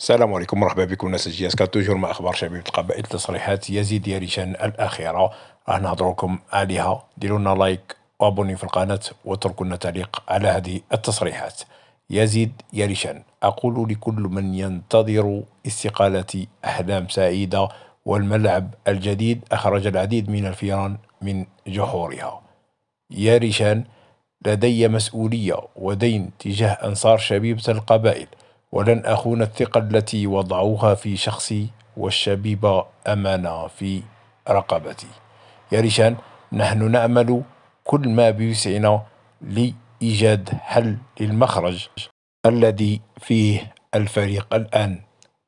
السلام عليكم مرحبا بكم ناس جي اس مع اخبار شبيبه القبائل تصريحات يزيد ريشان الاخيره راح نهضركم لكم عليها ديروا لنا لايك وابوني في القناه واتركوا لنا تعليق على هذه التصريحات يزيد يريشان اقول لكل من ينتظر استقاله احلام سعيده والملعب الجديد اخرج العديد من الفيران من جحورها يريشان لدي مسؤوليه ودين تجاه انصار شبيبه القبائل ولن أخون الثقة التي وضعوها في شخصي والشبيبة أمانة في رقبتي يا ريشان نحن نعمل كل ما بوسعنا لإيجاد حل للمخرج الذي فيه الفريق الآن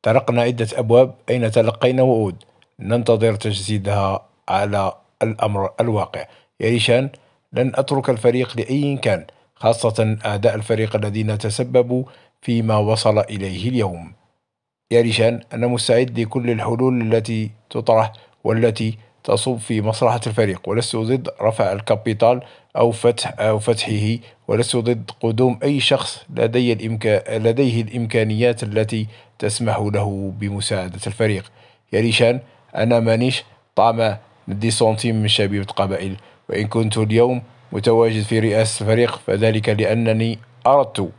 طرقنا عدة أبواب أين تلقينا وعود ننتظر تجسيدها على الأمر الواقع يا ريشان لن أترك الفريق لأي كان خاصة أعداء الفريق الذين تسببوا فيما وصل إليه اليوم يا أنا مستعد لكل الحلول التي تطرح والتي تصب في مصلحة الفريق ولست ضد رفع الكابيتال أو فتح أو فتحه ولست ضد قدوم أي شخص لدي الإمكان لديه الإمكانيات التي تسمح له بمساعدة الفريق يا أنا مانيش طعم دي سنتيم من شبيبة قبائل وإن كنت اليوم متواجد في رئاسة الفريق فذلك لأنني أردت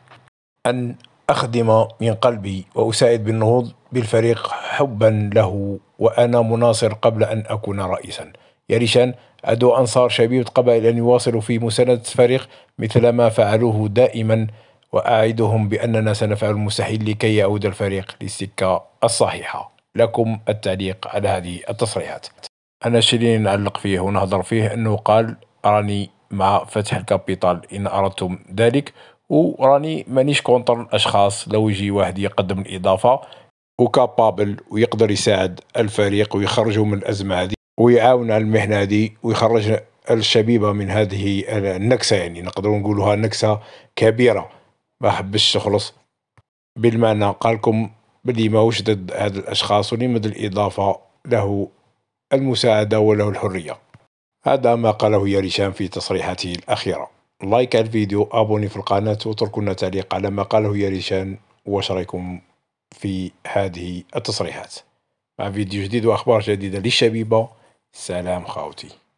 أن أخدم من قلبي وأساعد بالنهوض بالفريق حبا له وأنا مناصر قبل أن أكون رئيسا يريشان أدو أنصار شبيبة قبل أن يواصلوا في مساندة الفريق مثل ما فعلوه دائما وأعدهم بأننا سنفعل المستحيل لكي يعود الفريق للسكة الصحيحة لكم التعليق على هذه التصريحات أنا شيرين نعلق فيه ونهضر فيه أنه قال راني مع فتح الكابيتال إن أردتم ذلك وراني مانيش كونتر الأشخاص لو يجي واحد يقدم الإضافة وكابابل ويقدر يساعد الفريق ويخرجه من الأزمة هذه ويعاون على المهنة هذه ويخرج الشبيبة من هذه النكسة يعني نقدر نقولها نكسة كبيرة ما حبش تخلص بالمعنى قالكم بلي ماهوش ضد هاد الأشخاص ولي الإضافة له المساعدة وله الحرية هذا ما قاله ياريشان في تصريحاته الأخيرة لايك الفيديو أبوني في القناة واتركوا لنا تعليق على ما قاله ياريشان واش رايكم في هذه التصريحات مع فيديو جديد وأخبار جديدة للشبيبة سلام خاوتي